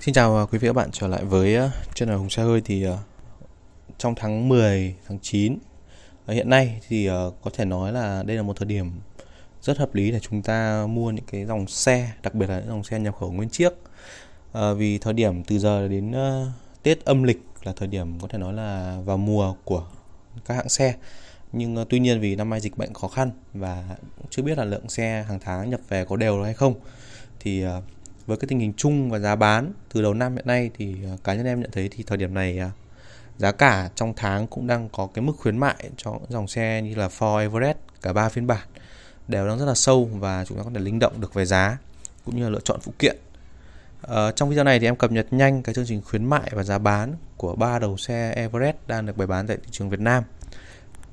Xin chào à, quý vị các bạn trở lại với channel Hùng Xe Hơi thì à, trong tháng 10, tháng 9 à, hiện nay thì có thể nói là đây là một thời điểm rất hợp lý để chúng ta mua những cái dòng xe đặc biệt là những dòng xe nhập khẩu nguyên chiếc vì thời điểm từ giờ đến Tết âm lịch là thời điểm có thể nói là vào mùa của các hãng xe nhưng tuy nhiên vì năm nay dịch bệnh khó khăn và chưa biết là lượng xe hàng tháng nhập về có đều hay không thì với cái tình hình chung và giá bán từ đầu năm hiện nay thì ờ, cá nhân em nhận thấy thì thời điểm này ờ, giá cả trong tháng cũng đang có cái mức khuyến mại cho dòng xe như là Ford Everest cả ba phiên bản đều đang rất là sâu và chúng ta có thể linh động được về giá cũng như là lựa chọn phụ kiện. Ờ, trong video này thì em cập nhật nhanh cái chương trình khuyến mại và giá bán của ba đầu xe Everest đang được bày bán tại thị trường Việt Nam.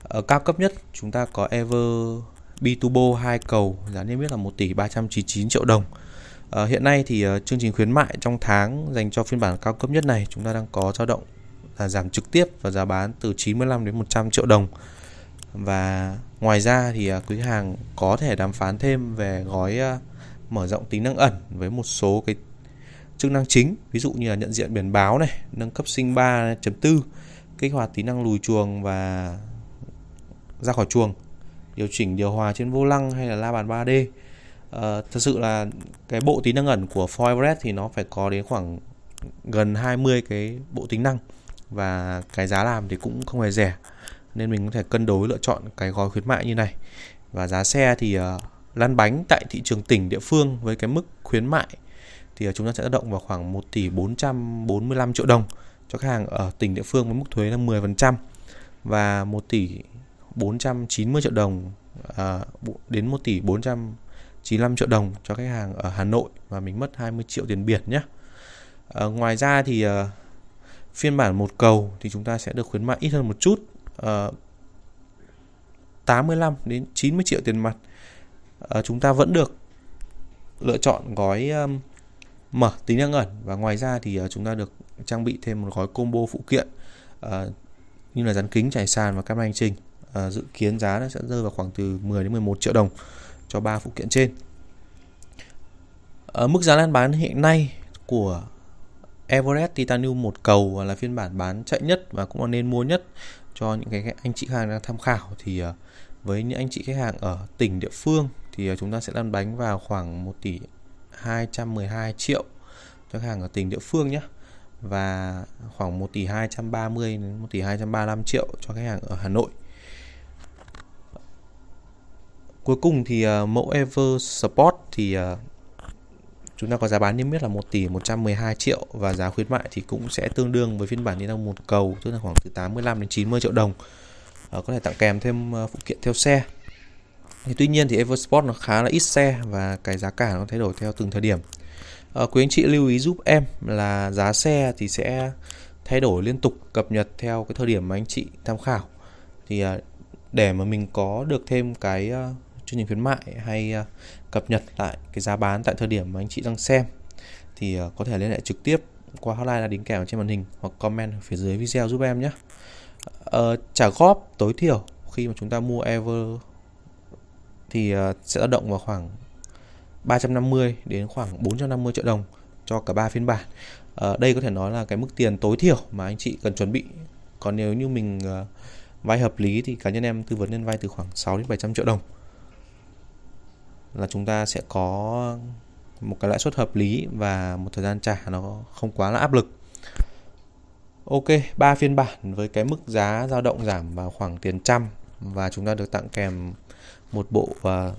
Ở cao cấp nhất chúng ta có Ever Biturbo 2 cầu giá niêm yết là 1 tỷ 399 triệu đồng À, hiện nay thì uh, chương trình khuyến mại trong tháng dành cho phiên bản cao cấp nhất này chúng ta đang có dao động là giảm trực tiếp và giá bán từ 95 đến 100 triệu đồng. Và ngoài ra thì uh, quý hàng có thể đàm phán thêm về gói uh, mở rộng tính năng ẩn với một số cái chức năng chính, ví dụ như là nhận diện biển báo này, nâng cấp sinh 3.4, kích hoạt tính năng lùi chuồng và ra khỏi chuồng, điều chỉnh điều hòa trên vô lăng hay là la bàn 3D. Uh, thật sự là cái bộ tính năng ẩn của Forever thì nó phải có đến khoảng gần 20 cái bộ tính năng và cái giá làm thì cũng không hề rẻ nên mình có thể cân đối lựa chọn cái gói khuyến mại như này và giá xe thì uh, lăn bánh tại thị trường tỉnh địa phương với cái mức khuyến mại thì uh, chúng ta sẽ tác động vào khoảng 1 tỷ 445 triệu đồng cho khách hàng ở tỉnh địa phương với mức thuế là 10% và 1 tỷ 490 triệu đồng uh, đến 1 tỷ 400 95 triệu đồng cho khách hàng ở Hà Nội và mình mất 20 triệu tiền biển nhé à, ngoài ra thì à, phiên bản một cầu thì chúng ta sẽ được khuyến mại ít hơn một chút à, ờ, 85 đến 90 triệu tiền mặt à, chúng ta vẫn được lựa chọn gói um, mở tính năng ẩn và ngoài ra thì uh, chúng ta được trang bị thêm một gói combo phụ kiện uh, như là dán kính trải sàn và camera hành trình uh, dự kiến giá nó sẽ rơi vào khoảng từ 10 đến 11 triệu đồng cho ba phụ kiện trên. Ở mức giá đang bán hiện nay của Everest Titanium một cầu là phiên bản bán chạy nhất và cũng là nên mua nhất cho những cái anh chị khách hàng đang tham khảo thì ờ, với những anh chị khách hàng ở tỉnh địa phương thì ờ, chúng ta sẽ lăn bánh vào khoảng 1 tỷ 212 triệu cho khách hàng ở tỉnh địa phương nhé và khoảng 1 tỷ 230 đến 1 tỷ 235 triệu cho khách hàng ở Hà Nội. Cuối cùng thì uh, mẫu Ever Sport thì uh, chúng ta có giá bán niêm yết là 1 tỷ 112 triệu và giá khuyến mại thì cũng sẽ tương đương với phiên bản đi năng một cầu tức là khoảng từ 85 đến 90 triệu đồng à, có thể tặng kèm thêm phụ kiện theo xe thì tuy nhiên thì Ever Sport nó khá là ít xe và cái giá cả nó thay đổi theo từng thời điểm à, quý anh chị lưu ý giúp em là giá xe thì sẽ thay đổi liên tục cập nhật theo cái thời điểm mà anh chị tham khảo thì à, để mà mình có được thêm cái chương trình khuyến mại hay ờ, cập nhật lại cái giá bán tại thời điểm mà anh chị đang xem thì ờ, có thể liên hệ trực tiếp qua hotline là đính kèm trên màn hình hoặc comment ở phía dưới video giúp em nhé. Ờ, trả góp tối thiểu khi mà chúng ta mua Ever thì ờ, sẽ tác động vào khoảng 350 đến khoảng 450 triệu đồng cho cả ba phiên bản. Ờ, đây có thể nói là cái mức tiền tối thiểu mà anh chị cần chuẩn bị. Còn nếu như mình vay hợp lý thì cá nhân em tư vấn nên vay từ khoảng 6 đến 700 triệu đồng là chúng ta sẽ có một cái lãi suất hợp lý và một thời gian trả nó không quá là áp lực. Ok, ba phiên bản với cái mức giá dao động giảm vào khoảng tiền trăm và chúng ta được tặng kèm một bộ và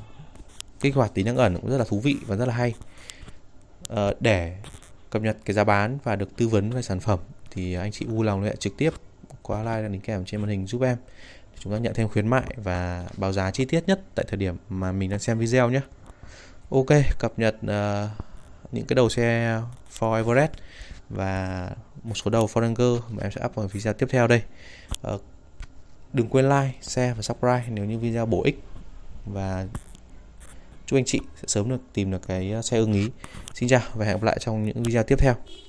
kích hoạt tính năng ẩn cũng rất là thú vị và rất là hay. À, để cập nhật cái giá bán và được tư vấn về sản phẩm thì anh chị vui lòng liên hệ trực tiếp qua like đang đính kèm trên màn hình giúp em chúng ta nhận thêm khuyến mại và báo giá chi tiết nhất tại thời điểm mà mình đang xem video nhé ok cập nhật uh, những cái đầu xe Ford Everest và một số đầu Ford Ranger mà em sẽ up vào video tiếp theo đây uh, đừng quên like, share và subscribe nếu như video bổ ích và chúc anh chị sẽ sớm được tìm được cái ờ, xe ưng ý. Xin chào và hẹn gặp lại trong những video tiếp theo.